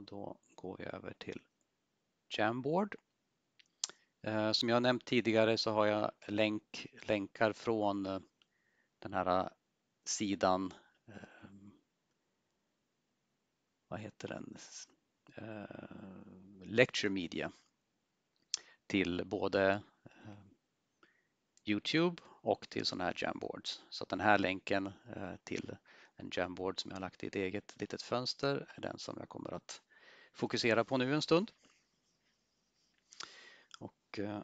Och då går vi över till Jamboard. Eh, som jag nämnt tidigare så har jag länk, länkar från eh, den här eh, sidan. Vad heter den? Lecture Media till både Youtube och till sådana här Jamboards. Så den här länken till en Jamboard som jag har lagt i ett eget litet fönster är den som jag kommer att fokusera på nu en stund. Och eh,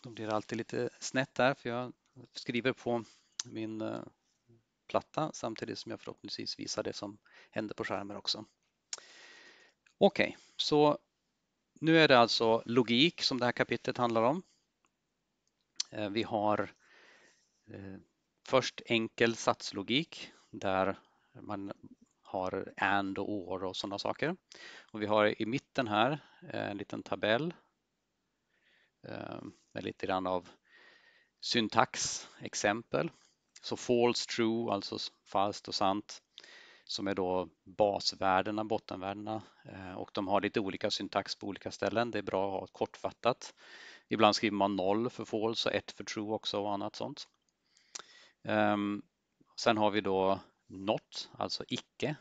då blir det alltid lite snett där för jag skriver på min eh, platta samtidigt som jag förhoppningsvis visar det som händer på skärmen också. Okej, okay, så nu är det alltså logik som det här kapitlet handlar om. Eh, vi har först enkel satslogik där man har and och or och sådana saker. Och vi har i mitten här eh, en liten tabell eh, med lite grann av syntax, exempel. Så false, true, alltså falskt och sant som är då basvärdena, bottenvärdena eh, och de har lite olika syntax på olika ställen. Det är bra att ha kortfattat. Ibland skriver man 0 för false och 1 för true också och annat sånt. Ehm, sen har vi då not, alltså icke.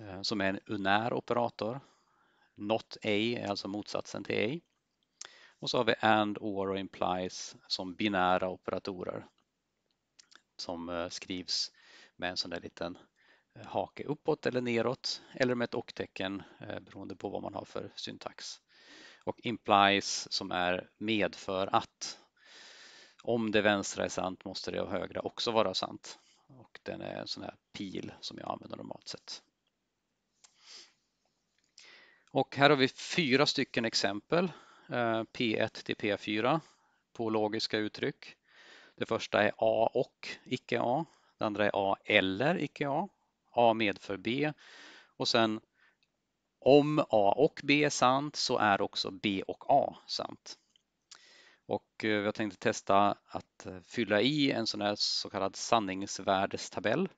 Eh, som är en unär operator. Not A är alltså motsatsen till A. Och så har vi AND, OR och IMPLIES som binära operatorer som eh, skrivs med en sån där liten eh, hake uppåt eller neråt eller med ett och-tecken beroende på vad man har för syntax. Och implies som är medför att. Om det vänstra är sant måste det högra också vara sant. Och den är en sån här pil som jag använder normalt sett. Och här har vi fyra stycken exempel, eh, P1 till P4 på logiska uttryck. Det första är A och icke-A, det andra är A eller icke-A, A medför B och sen om A och B är sant så är också B och A sant. Och eh, jag tänkte testa att eh, fylla i en sån här så kallad sanningsvärdestabell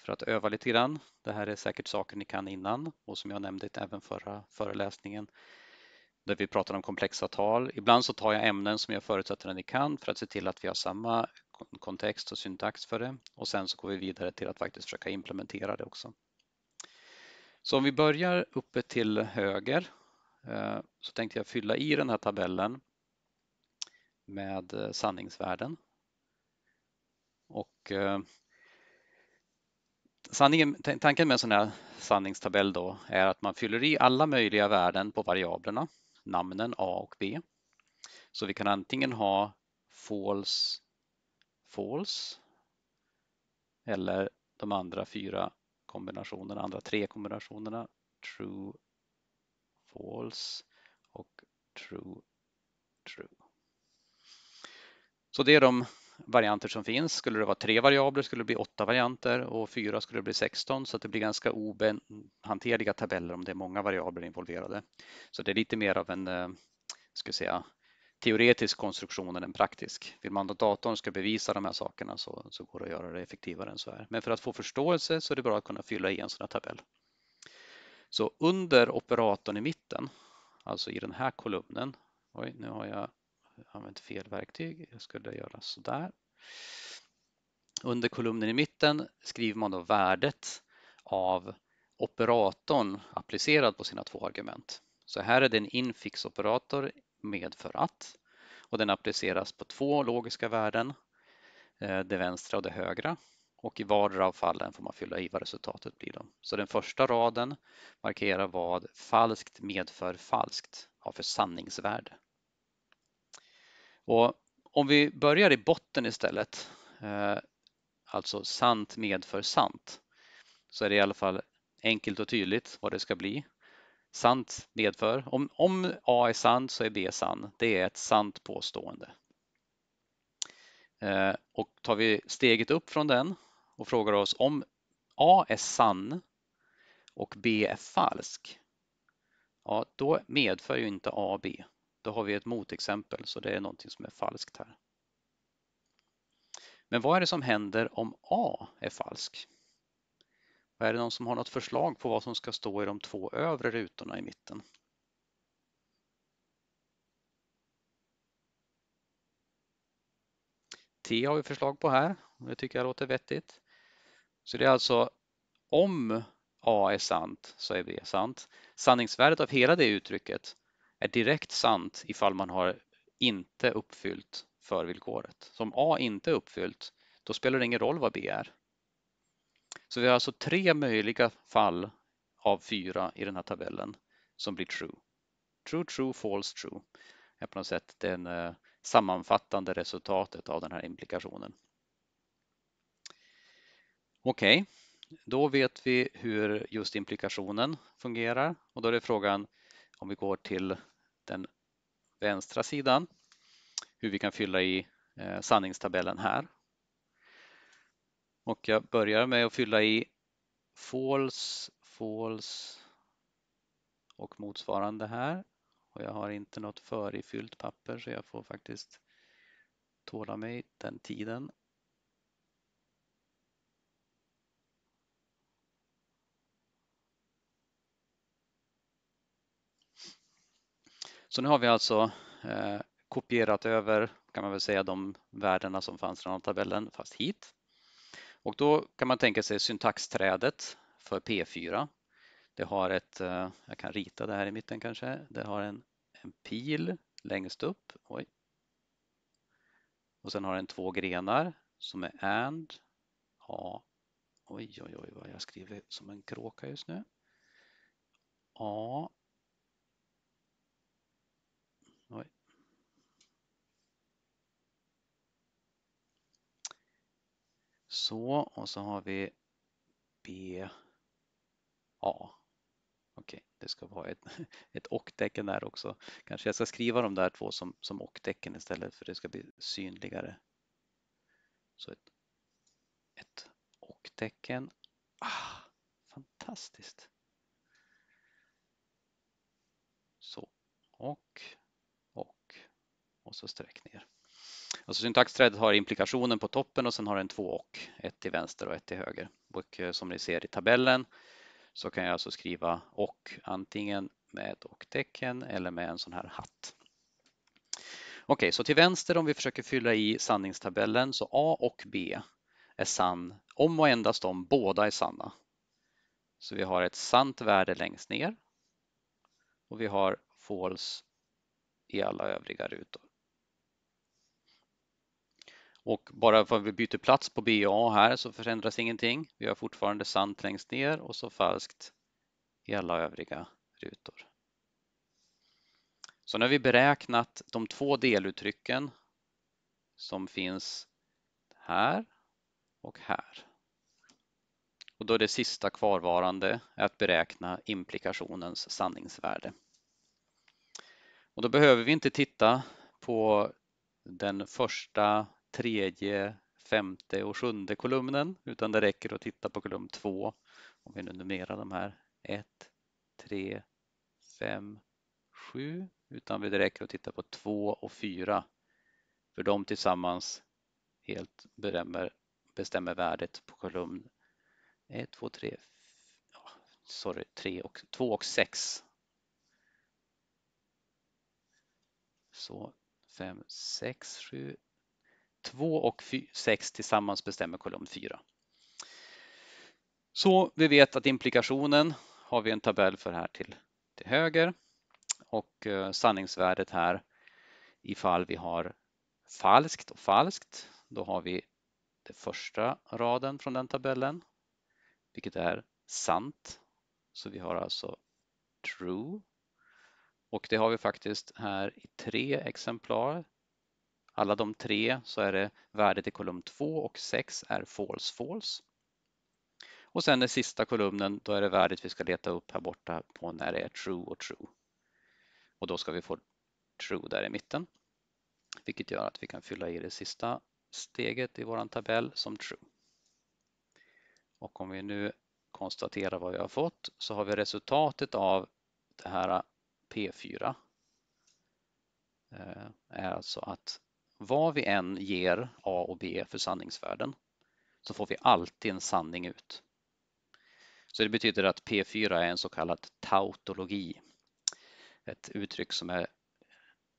för att öva lite grann. Det här är säkert saker ni kan innan och som jag nämnde även förra föreläsningen där vi pratar om komplexa tal. Ibland så tar jag ämnen som jag förutsätter att ni kan för att se till att vi har samma kontext och syntax för det och sen så går vi vidare till att faktiskt försöka implementera det också. Så om vi börjar uppe till höger eh, så tänkte jag fylla i den här tabellen med eh, sanningsvärden. Och eh, sanningen, tanken med en sån här sanningstabell då är att man fyller i alla möjliga värden på variablerna, namnen A och B. Så vi kan antingen ha false, false eller de andra fyra kombinationerna, andra tre kombinationerna true, false och true, true. Så det är de varianter som finns. Skulle det vara tre variabler skulle det bli åtta varianter och fyra skulle det bli 16 så att det blir ganska ohanterliga tabeller om det är många variabler involverade. Så det är lite mer av en eh, ska säga, teoretisk konstruktion än en praktisk. Vill man att datorn ska bevisa de här sakerna så, så går det att göra det effektivare än så här. Men för att få förståelse så är det bra att kunna fylla i en sån här tabell. Så under operatorn i mitten, alltså i den här kolumnen, oj, nu har jag använt fel verktyg. Jag skulle göra så där. Under kolumnen i mitten skriver man då värdet av operatorn applicerad på sina två argument. Så här är det en infixoperator med för att och den appliceras på två logiska värden, eh, det vänstra och det högra. Och i vardera av fallen får man fylla i vad resultatet blir. Då. Så den första raden markerar vad falskt medför falskt har för sanningsvärde. Och om vi börjar i botten istället, eh, alltså sant medför sant, så är det i alla fall enkelt och tydligt vad det ska bli. Sant medför, om, om A är sant så är B sann. Det är ett sant påstående. Eh, och tar vi steget upp från den och frågar oss om A är sann och B är falsk, ja, då medför ju inte A B. Då har vi ett motexempel, så det är någonting som är falskt här. Men vad är det som händer om A är falsk? Och är det någon som har något förslag på vad som ska stå i de två övre rutorna i mitten? T har vi förslag på här och det tycker jag låter vettigt. Så det är alltså om A är sant så är B sant. Sanningsvärdet av hela det uttrycket är direkt sant ifall man har inte uppfyllt förvillkoret. Så om A inte är uppfyllt, då spelar det ingen roll vad B är. Så vi har alltså tre möjliga fall av fyra i den här tabellen som blir true. True, true, false, true Det är på något sätt det eh, sammanfattande resultatet av den här implikationen. Okej, okay. då vet vi hur just implikationen fungerar och då är det frågan om vi går till den vänstra sidan, hur vi kan fylla i eh, sanningstabellen här. Och jag börjar med att fylla i false, false och motsvarande här. Och jag har inte något förifyllt papper så jag får faktiskt tåla mig den tiden. Så nu har vi alltså eh, kopierat över, kan man väl säga, de värdena som fanns i tabellen fast hit. Och då kan man tänka sig syntaxträdet för P4. Det har ett, eh, jag kan rita det här i mitten kanske, det har en, en pil längst upp. Oj. Och sen har den två grenar som är AND, A, oj oj oj vad jag skriver som en kråka just nu. A, Så, och så har vi B, A. Okej, det ska vara ett, ett och-tecken där också. Kanske jag ska skriva de där två som, som och-tecken istället för det ska bli synligare. Så ett, ett och-tecken. Ah, fantastiskt. Så, och, och och så sträck ner. Alltså syntaxträdet har implikationen på toppen och sen har den två och, ett till vänster och ett till höger. Och eh, som ni ser i tabellen så kan jag alltså skriva och antingen med och-tecken eller med en sån här hatt. Okej, okay, så till vänster om vi försöker fylla i sanningstabellen så A och B är sann om och endast om båda är sanna. Så vi har ett sant värde längst ner och vi har false i alla övriga rutor. Och bara för att vi byter plats på BA här så förändras ingenting. Vi har fortfarande sant längst ner och så falskt i alla övriga rutor. Så nu har vi beräknat de två deluttrycken som finns här och här. Och då är det sista kvarvarande att beräkna implikationens sanningsvärde. Och då behöver vi inte titta på den första tredje, femte och sjunde kolumnen utan det räcker att titta på kolumn 2 om vi nu numrerar de här 1, 3, 5, 7 utan det räcker att titta på 2 och 4 för de tillsammans helt bestämmer, bestämmer värdet på kolumn 1, 2, 3, oh, sorry, 3 och 2 och 6. Så 5, 6, 7, 2 och 6 tillsammans bestämmer kolumn 4. Så vi vet att implikationen har vi en tabell för här till, till höger och eh, sanningsvärdet här ifall vi har falskt och falskt. Då har vi den första raden från den tabellen, vilket är sant. Så vi har alltså true och det har vi faktiskt här i tre exemplar alla de tre så är det värdet i kolumn 2 och 6 är false false. Och sen den sista kolumnen, då är det värdet vi ska leta upp här borta på när det är true och true. Och då ska vi få true där i mitten, vilket gör att vi kan fylla i det sista steget i våran tabell som true. Och om vi nu konstaterar vad vi har fått så har vi resultatet av det här P4 eh, är alltså att vad vi än ger A och B för sanningsvärden så får vi alltid en sanning ut. Så det betyder att P4 är en så kallad tautologi. Ett uttryck som är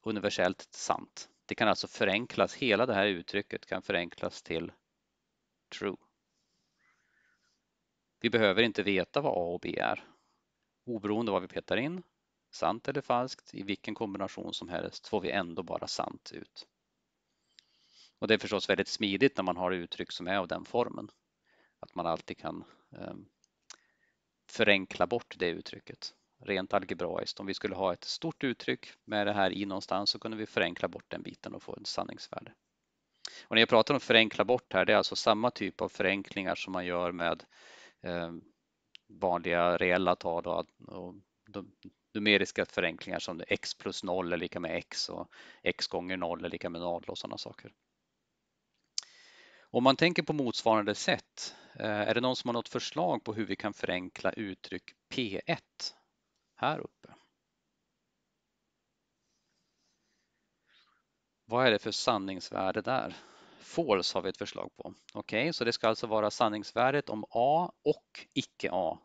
universellt sant. Det kan alltså förenklas, hela det här uttrycket kan förenklas till true. Vi behöver inte veta vad A och B är. Oberoende vad vi petar in, sant eller falskt, i vilken kombination som helst, får vi ändå bara sant ut. Och det är förstås väldigt smidigt när man har uttryck som är av den formen. Att man alltid kan ehm, förenkla bort det uttrycket rent algebraiskt. Om vi skulle ha ett stort uttryck med det här i någonstans så kunde vi förenkla bort den biten och få ett sanningsvärde. Och när jag pratar om förenkla bort här, det är alltså samma typ av förenklingar som man gör med eh, vanliga reella tal och, och de, numeriska förenklingar som x plus 0 är lika med x och x gånger 0 är lika med 0 och sådana saker. Om man tänker på motsvarande sätt, eh, är det någon som har något förslag på hur vi kan förenkla uttryck P1 här uppe? Vad är det för sanningsvärde där? False har vi ett förslag på. Okej, okay, så det ska alltså vara sanningsvärdet om A och icke-A.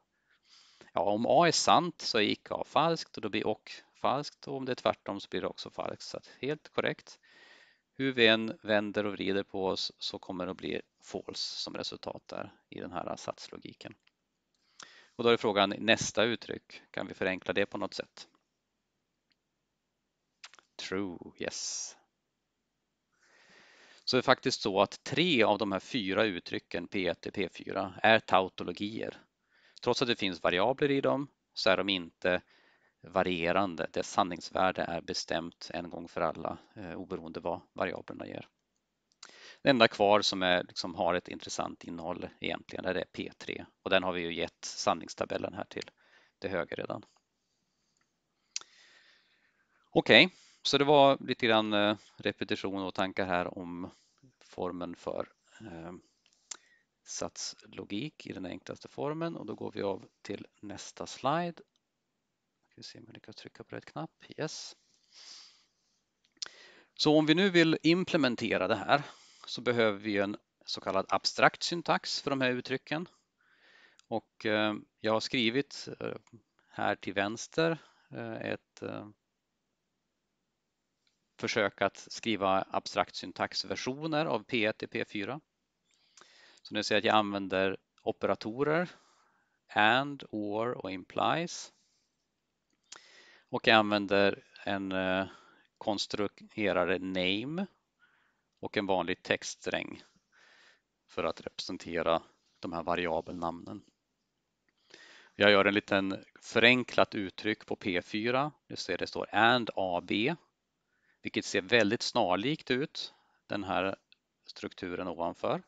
Ja, om A är sant så är icke-A falskt och då blir och falskt och om det är tvärtom så blir det också falskt. Så helt korrekt hur vi än vänder och vrider på oss så kommer det att bli false som resultat där i den här satslogiken. Och då är frågan nästa uttryck, kan vi förenkla det på något sätt? True, yes. Så det är faktiskt så att tre av de här fyra uttrycken P1 till P4 är tautologier. Trots att det finns variabler i dem så är de inte varierande. Dess sanningsvärde är bestämt en gång för alla eh, oberoende vad variablerna ger. Det enda kvar som är, liksom har ett intressant innehåll egentligen är det P3 och den har vi ju gett sanningstabellen här till det höger redan. Okej, okay, så det var lite grann eh, repetition och tankar här om formen för eh, satslogik i den enklaste formen och då går vi av till nästa slide vi se om jag lyckas trycka på rätt knapp. Yes. Så om vi nu vill implementera det här så behöver vi en så kallad abstrakt syntax för de här uttrycken. Och eh, jag har skrivit eh, här till vänster eh, ett försök att skriva abstrakt syntaxversioner av P1 till P4. Så nu ser jag att jag använder operatorer and, or och implies och jag använder en eh, konstruerare name och en vanlig textsträng för att representera de här variabelnamnen. Jag gör en liten förenklat uttryck på P4. Du ser det står and AB, vilket ser väldigt snarlikt ut den här strukturen ovanför.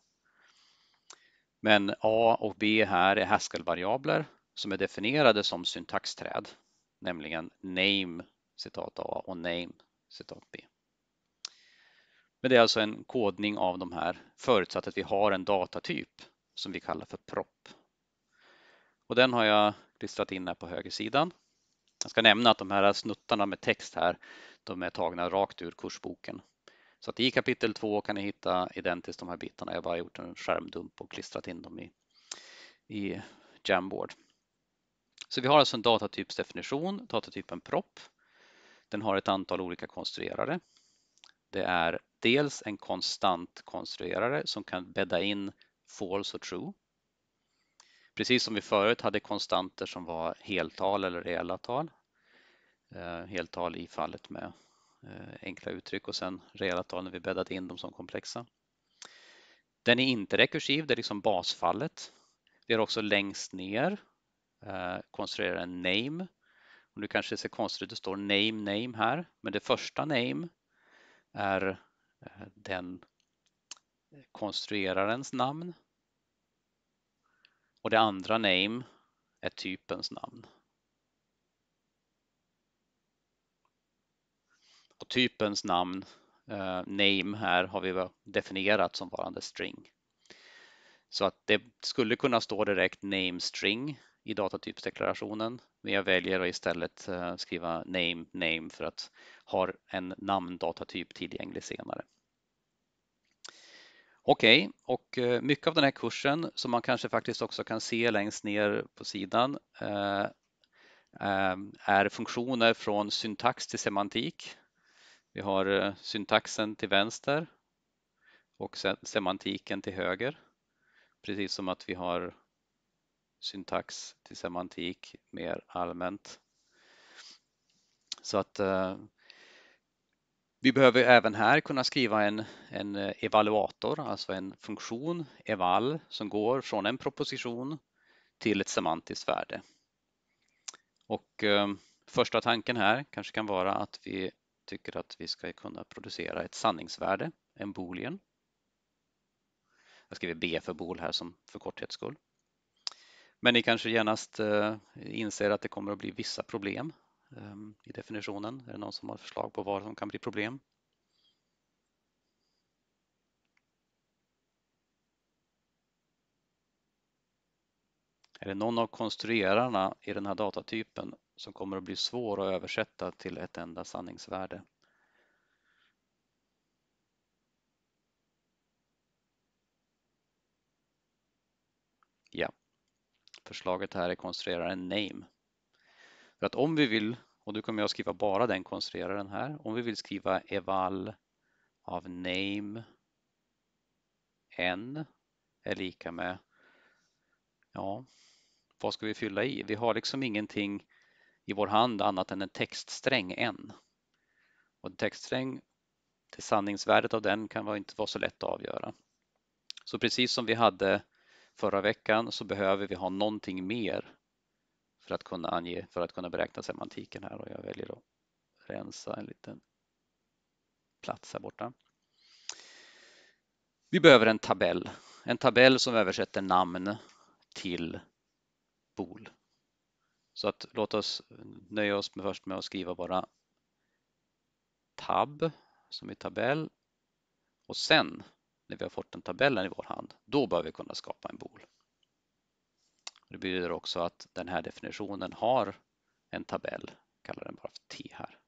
Men A och B här är Haskell-variabler som är definierade som syntaxträd nämligen name citat A och name citat B. Men det är alltså en kodning av de här förutsatt att vi har en datatyp som vi kallar för propp. Och den har jag klistrat in här på högersidan. Jag ska nämna att de här snuttarna med text här, de är tagna rakt ur kursboken. Så att i kapitel 2 kan ni hitta identiskt de här bitarna. Jag har bara gjort en skärmdump och klistrat in dem i, i Jamboard. Så vi har alltså en datatypsdefinition, datatypen propp. Den har ett antal olika konstruerare. Det är dels en konstant konstruerare som kan bädda in false och true. Precis som vi förut hade konstanter som var heltal eller reella tal. Eh, heltal i fallet med eh, enkla uttryck och sen reella tal när vi bäddat in dem som komplexa. Den är inte rekursiv, det är liksom basfallet. Vi har också längst ner Eh, konstruerar en name. Och det kanske ser konstigt ut, det står name name här, men det första name är eh, den konstruerarens namn. Och det andra name är typens namn. Och typens namn, eh, name här har vi definierat som varande string. Så att det skulle kunna stå direkt name string i datatypsdeklarationen. Men jag väljer att istället eh, skriva name, name för att ha en namndatatyp tillgänglig senare. Okej, okay. och eh, mycket av den här kursen som man kanske faktiskt också kan se längst ner på sidan eh, är funktioner från syntax till semantik. Vi har syntaxen till vänster och semantiken till höger. Precis som att vi har syntax till semantik mer allmänt. Så att eh, vi behöver även här kunna skriva en, en eh, evaluator, alltså en funktion, eval, som går från en proposition till ett semantiskt värde. Och eh, första tanken här kanske kan vara att vi tycker att vi ska kunna producera ett sanningsvärde, en boolean. Jag skriver B för bool här som för korthets skull. Men ni kanske genast eh, inser att det kommer att bli vissa problem ehm, i definitionen. Är det någon som har förslag på vad som kan bli problem? Är det någon av konstruerarna i den här datatypen som kommer att bli svår att översätta till ett enda sanningsvärde? förslaget här är konstruera en name. För att om vi vill, och nu kommer jag skriva bara den konstrueraren här, om vi vill skriva eval av name n är lika med, ja, vad ska vi fylla i? Vi har liksom ingenting i vår hand annat än en textsträng n. Och en textsträng, till sanningsvärdet av den kan inte vara så lätt att avgöra. Så precis som vi hade förra veckan så behöver vi ha någonting mer för att kunna ange, för att kunna beräkna semantiken här och jag väljer att rensa en liten plats här borta. Vi behöver en tabell, en tabell som översätter namn till bol. Så att låt oss nöja oss med först med att skriva bara tab som i tabell och sen när vi har fått den tabellen i vår hand, då bör vi kunna skapa en bool. Det betyder också att den här definitionen har en tabell, kallar den bara för T här.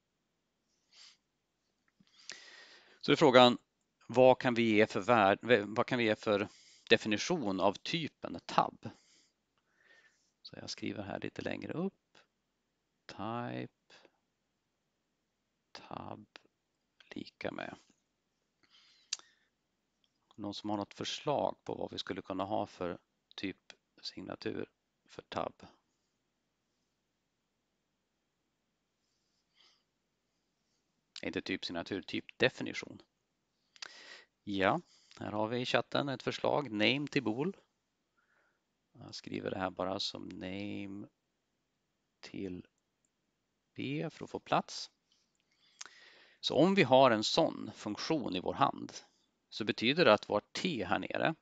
Så är frågan, vad kan vi ge för, värde, vad kan vi ge för definition av typen tab? Så jag skriver här lite längre upp. Type tab lika med någon som har något förslag på vad vi skulle kunna ha för typ signatur för tab? Inte typ signatur, typ definition. Ja, här har vi i chatten ett förslag, name till bool. Jag skriver det här bara som name till B för att få plats. Så om vi har en sån funktion i vår hand så betyder det att vart t här nere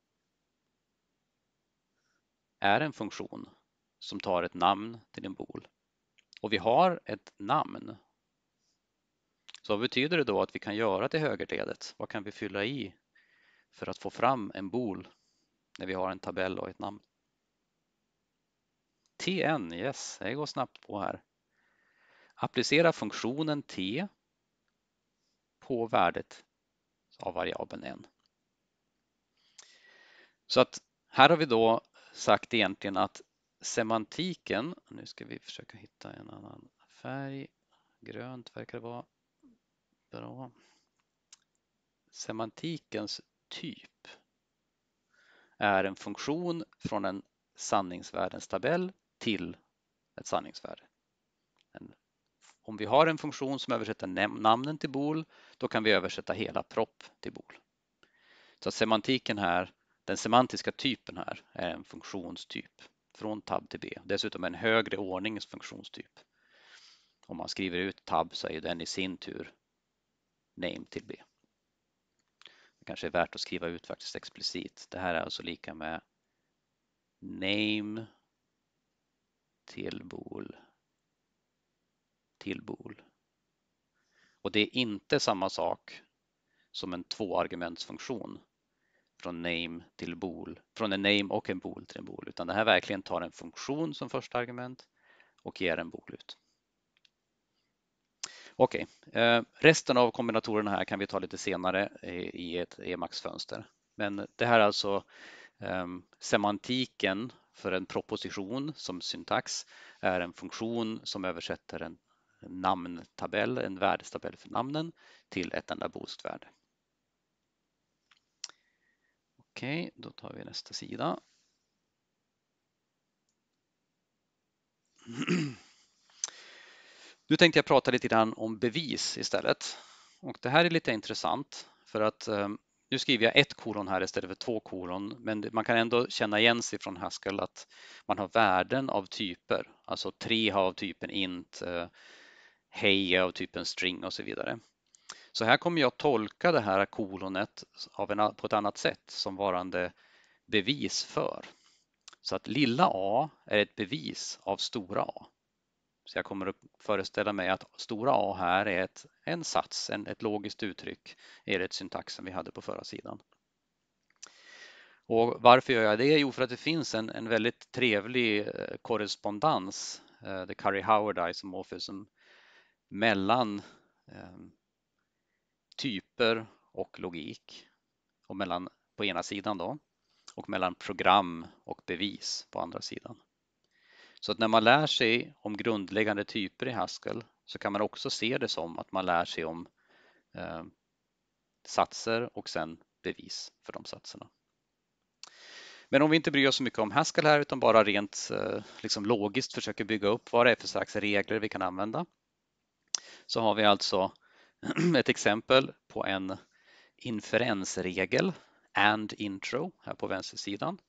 är en funktion som tar ett namn till en bool. Och vi har ett namn. Så vad betyder det då att vi kan göra till högerledet? Vad kan vi fylla i för att få fram en bool när vi har en tabell och ett namn? TN, yes, det går snabbt på här. Applicera funktionen T på värdet av variabeln n. Så att här har vi då sagt egentligen att semantiken, nu ska vi försöka hitta en annan färg, grönt verkar det vara, bra. Semantikens typ är en funktion från en sanningsvärdens tabell till ett sanningsvärde. Om vi har en funktion som översätter namnen till bool, då kan vi översätta hela propp till bool. Så semantiken här, den semantiska typen här, är en funktionstyp från tab till b. Dessutom en högre ordnings funktionstyp. Om man skriver ut tab så är den i sin tur name till b. Det kanske är värt att skriva ut faktiskt explicit. Det här är alltså lika med name till bool till bool. Och det är inte samma sak som en tvåargumentsfunktion från name till bool, från en name och en bool till en bool, utan det här verkligen tar en funktion som första argument och ger en bool ut. Okej, okay. Eh, resten av kombinatorerna här kan vi ta lite senare i ett emax fönster Men det här är alltså ehm, semantiken för en proposition som syntax är en funktion som översätter en namntabell, en värdestabell för namnen till ett enda boostvärde. Okej, då tar vi nästa sida. Nu tänkte jag prata lite grann om bevis istället. Och det här är lite intressant för att eh, nu skriver jag ett kolon här istället för två kolon, men man kan ändå känna igen sig från Haskell att man har värden av typer, alltså tre har av typen int, eh, heja av typen string och så vidare. Så här kommer jag tolka det här kolonet en, på ett annat sätt som varande bevis för. Så att lilla a är ett bevis av stora a. Så jag kommer att föreställa mig att stora a här är ett, en sats, en, ett logiskt uttryck enligt syntaxen vi hade på förra sidan. Och varför gör jag det? Jo, för att det finns en, en väldigt trevlig eh, korrespondens, the eh, Curry-Howard isomorphism, mellan ehm, typer och logik och mellan på ena sidan då och mellan program och bevis på andra sidan. Så att när man lär sig om grundläggande typer i Haskell så kan man också se det som att man lär sig om eh, satser och sen bevis för de satserna. Men om vi inte bryr oss så mycket om Haskell här utan bara rent eh, liksom logiskt försöker bygga upp vad det är för slags regler vi kan använda så har vi alltså ett exempel på en inferensregel, and intro, här på vänstersidan.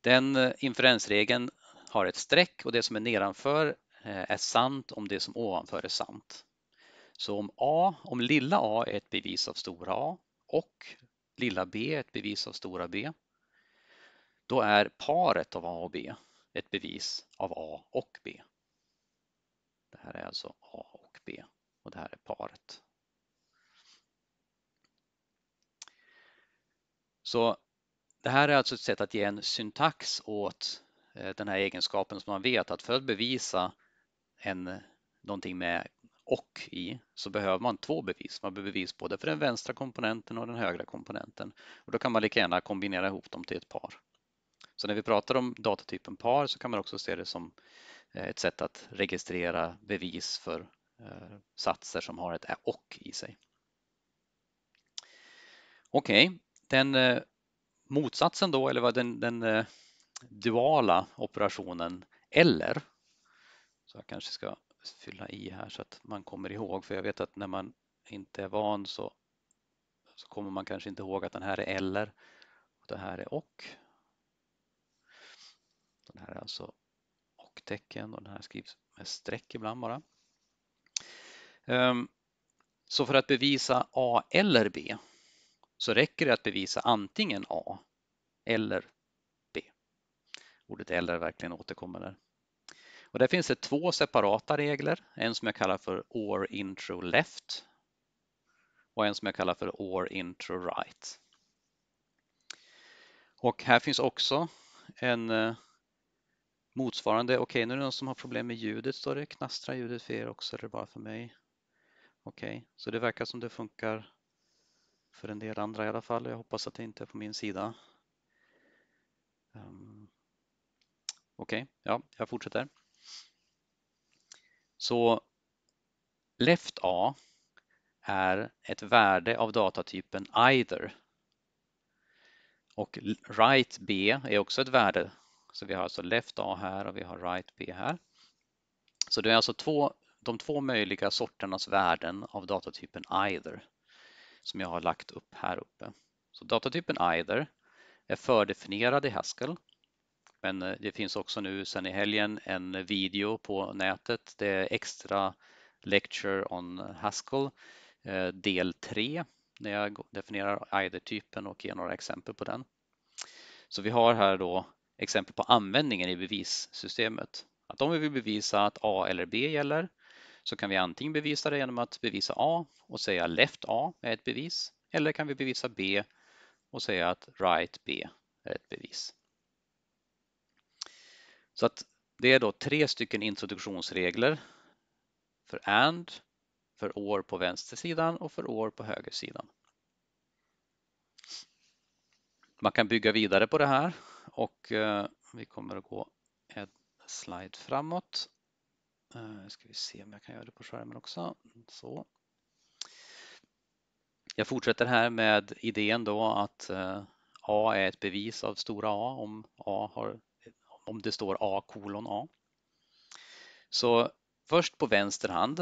Den eh, inferensregeln har ett streck och det som är nedanför eh, är sant om det som ovanför är sant. Så om A, om lilla a är ett bevis av stora A och lilla b är ett bevis av stora B, då är paret av A och B ett bevis av A och B. Det här är alltså A och B och det här är paret. Så det här är alltså ett sätt att ge en syntax åt eh, den här egenskapen som man vet att för att bevisa en, någonting med och i så behöver man två bevis. Man behöver bevis både för den vänstra komponenten och den högra komponenten. Och Då kan man lika gärna kombinera ihop dem till ett par. Så när vi pratar om datatypen par så kan man också se det som Eh, ett sätt att registrera bevis för eh, satser som har ett och i sig. Okej, okay. den eh, motsatsen då, eller vad den, den duala operationen eller. Så jag kanske ska fylla i här så att man kommer ihåg, för jag vet att när man inte är van så, så kommer man kanske inte ihåg att den här är eller och det här är och. Den här är alltså boktecken och den här skrivs med streck ibland bara. Ehm, så för att bevisa A eller B så räcker det att bevisa antingen A eller B. Ordet eller verkligen återkommer där. Och där finns det två separata regler, en som jag kallar för OR intro left och en som jag kallar för OR intro right. Och här finns också en eh, Motsvarande, okej okay, nu är det någon som har problem med ljudet, står det. Knastrar ljudet för er också eller bara för mig? Okej, okay. så det verkar som det funkar för en del andra i alla fall. Jag hoppas att det inte är på min sida. Um, Okej, okay. ja, jag fortsätter. Så left A är ett värde av datatypen either. Och right B är också ett värde så vi har alltså left A här och vi har right B här. Så det är alltså två, de två möjliga sorternas värden av datatypen either som jag har lagt upp här uppe. Så datatypen either är fördefinierad i Haskell. Men eh, det finns också nu sedan i helgen en video på nätet. Det är extra lecture on Haskell eh, del 3 när jag definierar either-typen och ger några exempel på den. Så vi har här då exempel på användningen i bevissystemet. Att om vi vill bevisa att A eller B gäller så kan vi antingen bevisa det genom att bevisa A och säga left A är ett bevis eller kan vi bevisa B och säga att right B är ett bevis. Så att det är då tre stycken introduktionsregler för AND, för OR på vänstersidan och för OR på högersidan. Man kan bygga vidare på det här och eh, vi kommer att gå en slide framåt. Nu eh, ska vi se om jag kan göra det på skärmen också. Så. Jag fortsätter här med idén då att eh, A är ett bevis av stora A om, A har, om det står A kolon A. Så först på vänster hand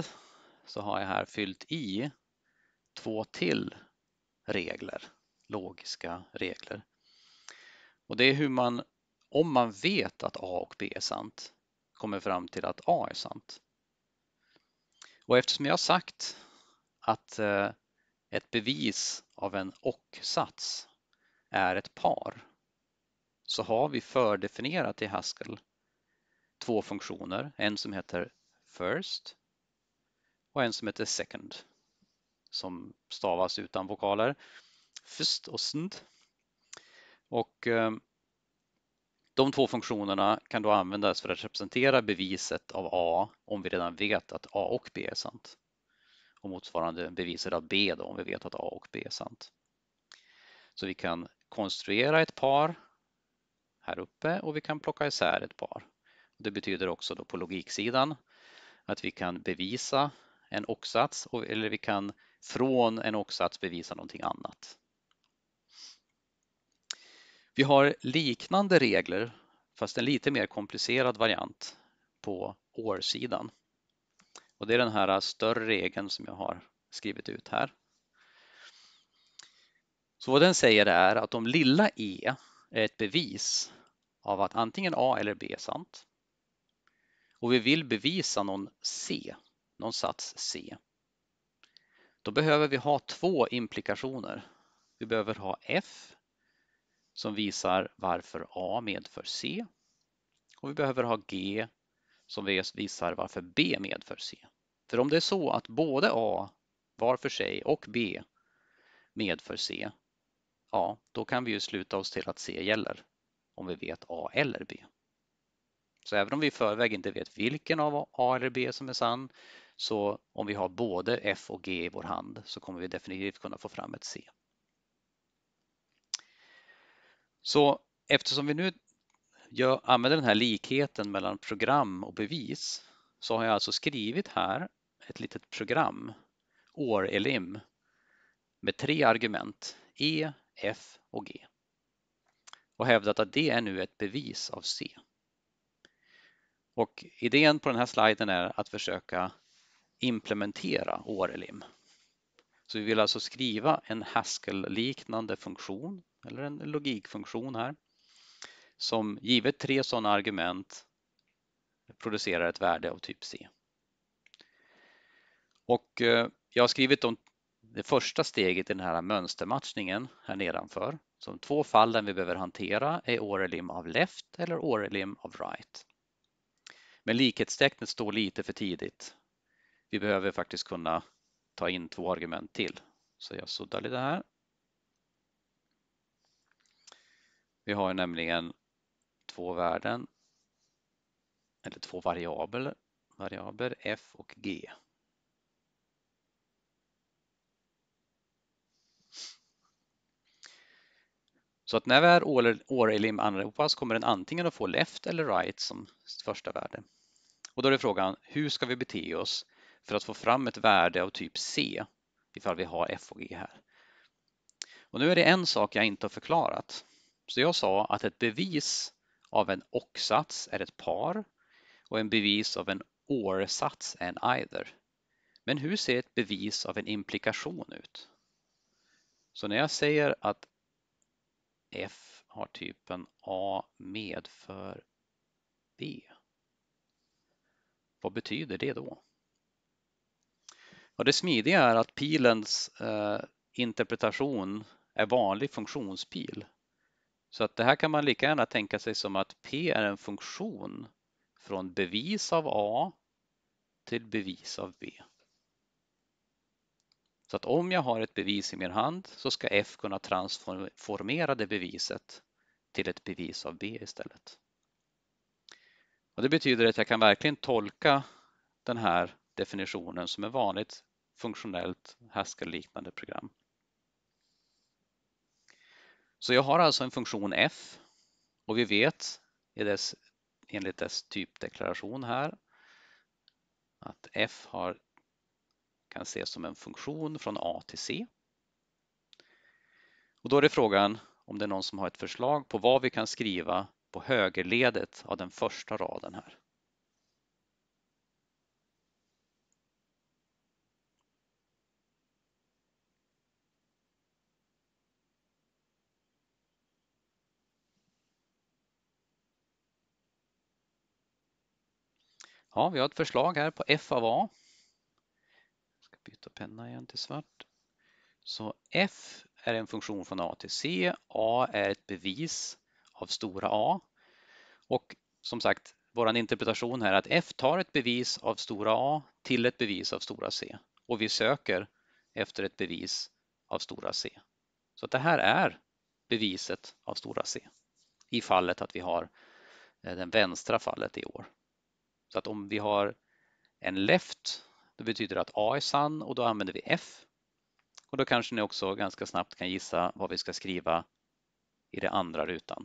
så har jag här fyllt i två till regler, logiska regler. Och det är hur man, om man vet att A och B är sant, kommer fram till att A är sant. Och eftersom jag sagt att eh, ett bevis av en och-sats är ett par så har vi fördefinierat i Haskell två funktioner, en som heter first och en som heter second som stavas utan vokaler, first och snd. Och eh, de två funktionerna kan då användas för att representera beviset av A om vi redan vet att A och B är sant. Och motsvarande beviset av B då, om vi vet att A och B är sant. Så vi kan konstruera ett par här uppe och vi kan plocka isär ett par. Det betyder också då på logiksidan att vi kan bevisa en oxsats eller vi kan från en oxsats bevisa någonting annat. Vi har liknande regler, fast en lite mer komplicerad variant på årsidan. Och det är den här större regeln som jag har skrivit ut här. Så vad den säger är att om lilla e är ett bevis av att antingen a eller b är sant och vi vill bevisa någon c, någon sats c, då behöver vi ha två implikationer. Vi behöver ha f som visar varför A medför C. Och vi behöver ha G som visar varför B medför C. För om det är så att både A var för sig och B medför C, ja, då kan vi ju sluta oss till att C gäller om vi vet A eller B. Så även om vi i förväg inte vet vilken av A eller B som är sann, så om vi har både F och G i vår hand så kommer vi definitivt kunna få fram ett C. Så eftersom vi nu gör, använder den här likheten mellan program och bevis så har jag alltså skrivit här ett litet program, OR-elim, med tre argument, E, F och G och hävdat att det är nu ett bevis av C. Och idén på den här sliden är att försöka implementera ORLIM. Så vi vill alltså skriva en Haskell-liknande funktion eller en logikfunktion här som givet tre sådana argument producerar ett värde av typ C. Och eh, jag har skrivit om det första steget i den här mönstermatchningen här nedanför. Så de två fallen vi behöver hantera är Orelim av left eller Orelim av right. Men likhetstecknet står lite för tidigt. Vi behöver faktiskt kunna ta in två argument till. Så jag suddar lite här. Vi har nämligen två värden, eller två variabler, variabler f och g. Så att när vi är or-elim anropas kommer den antingen att få left eller right som första värde. Och då är frågan, hur ska vi bete oss för att få fram ett värde av typ C ifall vi har f och g här? Och nu är det en sak jag inte har förklarat så jag sa att ett bevis av en och-sats är ett par och en bevis av en or-sats är en either. Men hur ser ett bevis av en implikation ut? Så när jag säger att F har typen A medför B. Vad betyder det då? Och det smidiga är att pilens eh, interpretation är vanlig funktionspil så att det här kan man lika gärna tänka sig som att P är en funktion från bevis av A till bevis av B. Så att om jag har ett bevis i min hand så ska F kunna transformera det beviset till ett bevis av B istället. Och det betyder att jag kan verkligen tolka den här definitionen som är vanligt funktionellt Haskell-liknande program. Så jag har alltså en funktion f och vi vet i dess, enligt dess typdeklaration här att f har, kan ses som en funktion från a till c. Och då är det frågan om det är någon som har ett förslag på vad vi kan skriva på högerledet av den första raden här. Ja, vi har ett förslag här på f av a. Jag ska byta penna igen till svart. Så f är en funktion från a till c. a är ett bevis av stora A. Och som sagt, vår interpretation här är att f tar ett bevis av stora A till ett bevis av stora C. Och vi söker efter ett bevis av stora C. Så det här är beviset av stora C i fallet att vi har eh, det vänstra fallet i år. Så att om vi har en left, då betyder det att A är sann och då använder vi F. Och då kanske ni också ganska snabbt kan gissa vad vi ska skriva i den andra rutan.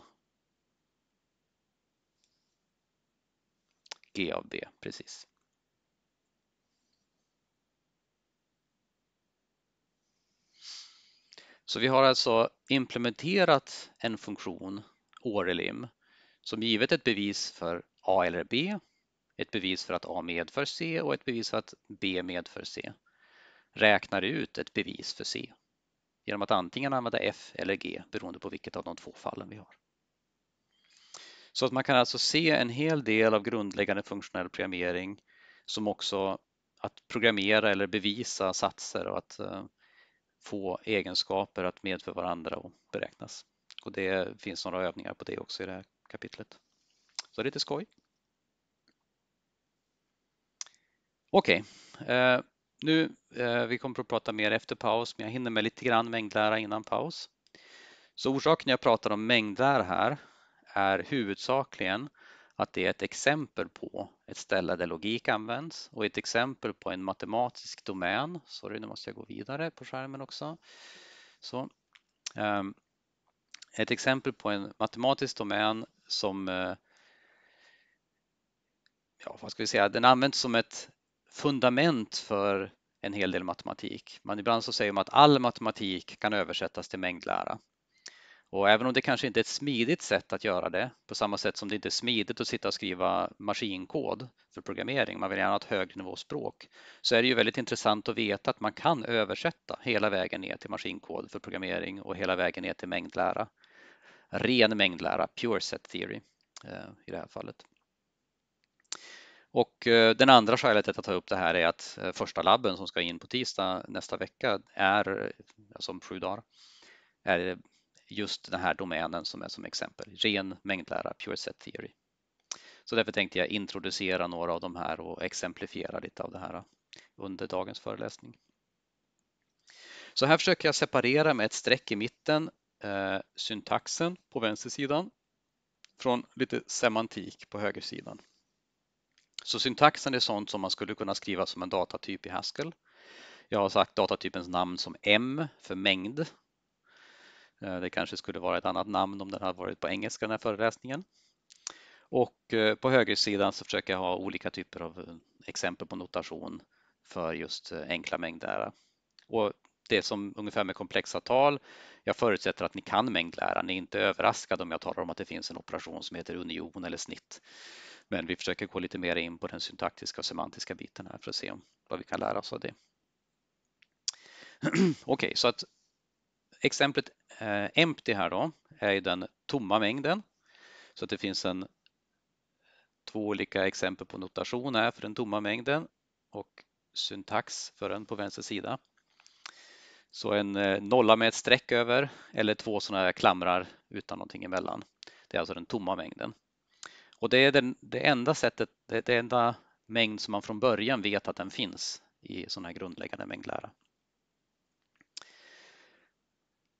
G av B, precis. Så vi har alltså implementerat en funktion, ORELIM, som givet ett bevis för A eller B ett bevis för att A medför C och ett bevis för att B medför C, räknar ut ett bevis för C genom att antingen använda F eller G beroende på vilket av de två fallen vi har. Så att man kan alltså se en hel del av grundläggande funktionell programmering som också att programmera eller bevisa satser och att eh, få egenskaper att medföra varandra och beräknas. Och det finns några övningar på det också i det här kapitlet. Så det är lite skoj. Okej, okay. Eh, nu, eh, vi kommer att prata mer efter paus, men jag hinner med lite grann mängdlära innan paus. Så orsaken jag pratar om mängdlära här är huvudsakligen att det är ett exempel på ett ställe där logik används och ett exempel på en matematisk domän. Sorry, nu måste jag gå vidare på skärmen också. Så, ehm, ett exempel på en matematisk domän som, eh, ja, vad ska vi säga, den används som ett fundament för en hel del matematik. Men ibland så säger man att all matematik kan översättas till mängdlära. Och även om det kanske inte är ett smidigt sätt att göra det, på samma sätt som det inte är smidigt att sitta och skriva maskinkod för programmering, man vill gärna ha ett högnivåspråk, så är det ju väldigt intressant att veta att man kan översätta hela vägen ner till maskinkod för programmering och hela vägen ner till mängdlära. Ren mängdlära, pure set theory eh, i det här fallet. Och eh, den andra skälet att ta upp det här är att eh, första labben som ska in på tisdag nästa vecka är, alltså eh, om sju dagar, är just den här domänen som är som exempel, ren mängdlära, pure set theory. Så därför tänkte jag introducera några av de här och exemplifiera lite av det här under dagens föreläsning. Så här försöker jag separera med ett streck i mitten eh, syntaxen på vänster vänstersidan från lite semantik på höger sidan. Så syntaxen är sånt som man skulle kunna skriva som en datatyp i Haskell. Jag har sagt datatypens namn som M för mängd. Eh, det kanske skulle vara ett annat namn om den hade varit på engelska den här föreläsningen. Och eh, på högersidan så försöker jag ha olika typer av eh, exempel på notation för just enkla mängdlära. Och det som ungefär med komplexa tal, jag förutsätter att ni kan mängdlära, ni är inte överraskade om jag talar om att det finns en operation som heter union eller snitt. Men vi försöker gå lite mer in på den syntaktiska och semantiska biten här för att se vad vi kan lära oss av det. Okej, okay, så att exemplet eh, empty här då är den tomma mängden. Så att det finns en, två olika exempel på notation här för den tomma mängden och syntax för den på vänster sida. Så en eh, nolla med ett streck över eller två sådana här klamrar utan någonting emellan. Det är alltså den tomma mängden. Och det är den, det enda sättet, det, det enda mängd som man från början vet att den finns i sån här grundläggande mängdlära.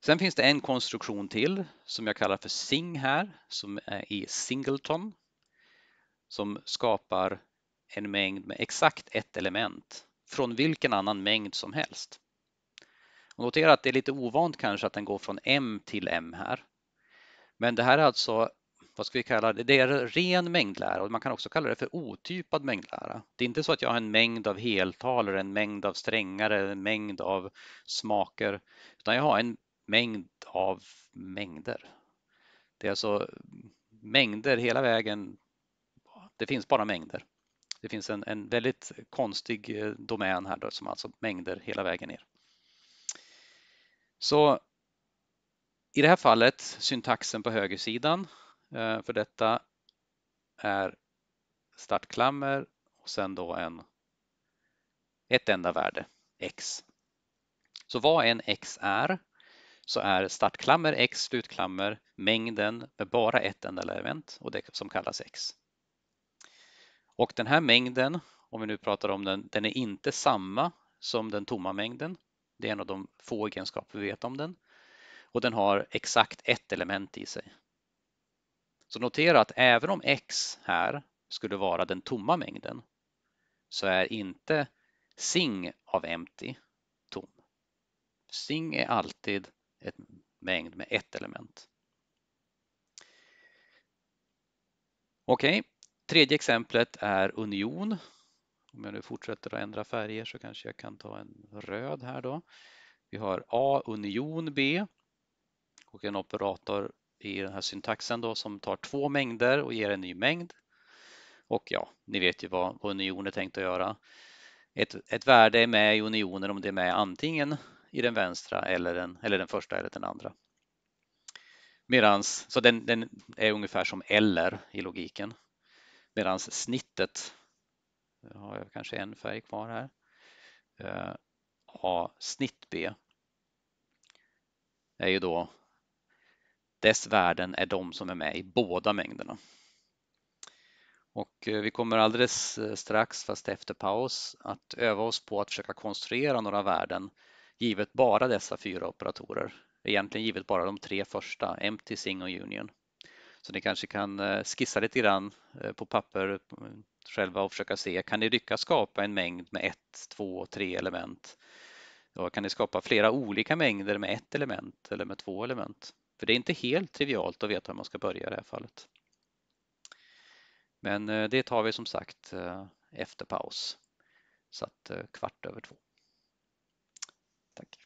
Sen finns det en konstruktion till som jag kallar för SING här som är i singleton som skapar en mängd med exakt ett element från vilken annan mängd som helst. Och notera att det är lite ovant kanske att den går från M till M här. Men det här är alltså vad ska vi kalla det, det är ren mängdlära och man kan också kalla det för otypad mängdlära. Det är inte så att jag har en mängd av heltal eller en mängd av strängar eller en mängd av smaker, utan jag har en mängd av mängder. Det är alltså mängder hela vägen. Det finns bara mängder. Det finns en, en väldigt konstig eh, domän här då, som alltså mängder hela vägen ner. Så i det här fallet syntaxen på högersidan Eh, för detta är startklammer och sen då en, ett enda värde, x. Så vad en x är så är startklammer x slutklammer mängden med bara ett enda element och det som kallas x. Och den här mängden, om vi nu pratar om den, den är inte samma som den tomma mängden. Det är en av de få egenskaper vi vet om den. Och den har exakt ett element i sig. Så notera att även om x här skulle vara den tomma mängden så är inte sing av empty tom. Sing är alltid en mängd med ett element. Okej, okay. tredje exemplet är union. Om jag nu fortsätter att ändra färger så kanske jag kan ta en röd här då. Vi har A union B och en operator i den här syntaxen då som tar två mängder och ger en ny mängd. Och ja, ni vet ju vad, union är tänkt att göra. Ett, ett värde är med i unionen om det är med antingen i den vänstra eller den, eller den första eller den andra. Medans, så den, den är ungefär som eller i logiken. Medan snittet, nu har jag kanske en färg kvar här, eh, A snitt B är ju då dess värden är de som är med i båda mängderna. Och eh, vi kommer alldeles eh, strax, fast efter paus, att öva oss på att försöka konstruera några värden givet bara dessa fyra operatorer. Egentligen givet bara de tre första, empty, sing och union. Så ni kanske kan eh, skissa lite grann på papper själva och försöka se, kan ni lyckas skapa en mängd med ett, två, tre element? Då kan ni skapa flera olika mängder med ett element eller med två element? För det är inte helt trivialt att veta hur man ska börja i det här fallet. Men eh, det tar vi som sagt eh, efter paus. Så att eh, kvart över två. Tack.